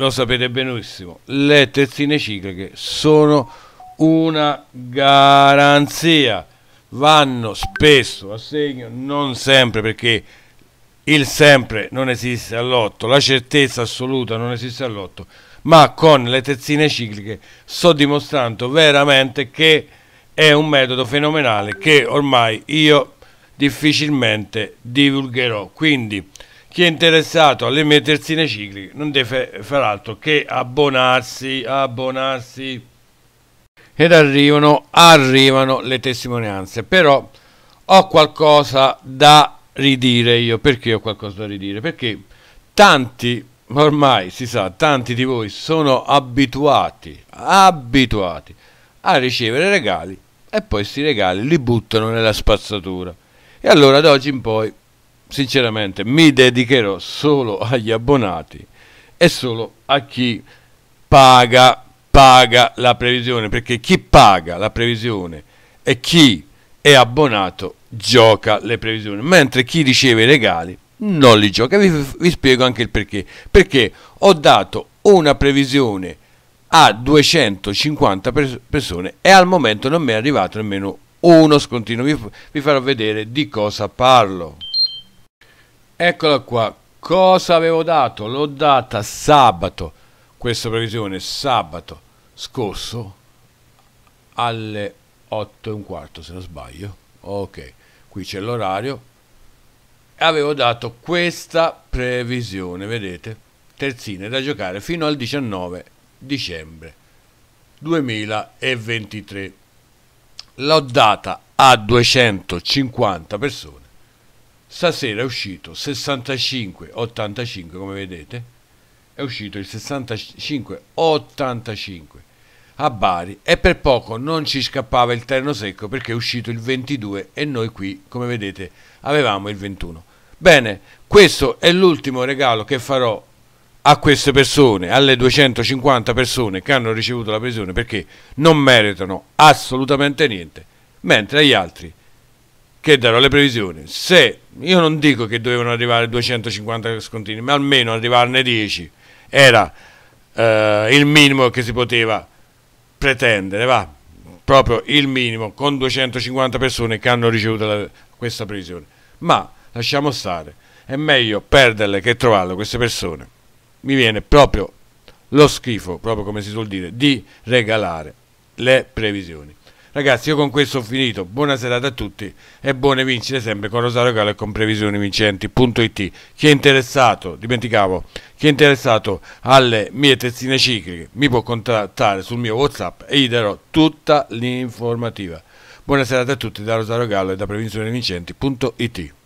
lo sapete benissimo, le terzine cicliche sono una garanzia, vanno spesso a segno, non sempre perché il sempre non esiste all'otto, la certezza assoluta non esiste all'otto, ma con le terzine cicliche sto dimostrando veramente che è un metodo fenomenale che ormai io difficilmente divulgherò. Quindi chi è interessato all'emettersi nei cicli non deve far altro che abbonarsi, abbonarsi. Ed arrivano, arrivano le testimonianze. Però ho qualcosa da ridire io. Perché ho qualcosa da ridire? Perché tanti, ormai si sa, tanti di voi sono abituati, abituati a ricevere regali e poi questi regali li buttano nella spazzatura. E allora da oggi in poi sinceramente mi dedicherò solo agli abbonati e solo a chi paga, paga la previsione, perché chi paga la previsione e chi è abbonato gioca le previsioni, mentre chi riceve i regali non li gioca. Vi, vi spiego anche il perché. Perché ho dato una previsione a 250 pers persone e al momento non mi è arrivato nemmeno uno scontino. Vi, vi farò vedere di cosa parlo. Eccola qua, cosa avevo dato? L'ho data sabato, questa previsione sabato scorso alle 8 e un quarto se non sbaglio. Ok, qui c'è l'orario. Avevo dato questa previsione, vedete? Terzine da giocare fino al 19 dicembre 2023. L'ho data a 250 persone Stasera è uscito 65-85, come vedete, è uscito il 65-85 a Bari e per poco non ci scappava il terno secco perché è uscito il 22 e noi qui, come vedete, avevamo il 21. Bene, questo è l'ultimo regalo che farò a queste persone, alle 250 persone che hanno ricevuto la pensione perché non meritano assolutamente niente, mentre agli altri che darò le previsioni. Se io non dico che dovevano arrivare 250 scontini, ma almeno arrivarne 10 era eh, il minimo che si poteva pretendere, va proprio il minimo con 250 persone che hanno ricevuto la, questa previsione. Ma lasciamo stare, è meglio perderle che trovarle queste persone. Mi viene proprio lo schifo, proprio come si suol dire, di regalare le previsioni. Ragazzi, io con questo ho finito. Buona serata a tutti e buone vincite sempre con Rosario Gallo e con previsionivincenti.it. Chi è interessato, dimenticavo, chi è interessato alle mie testine cicliche mi può contattare sul mio WhatsApp e gli darò tutta l'informativa. Buona serata a tutti da Rosario Gallo e da Vincenti.it.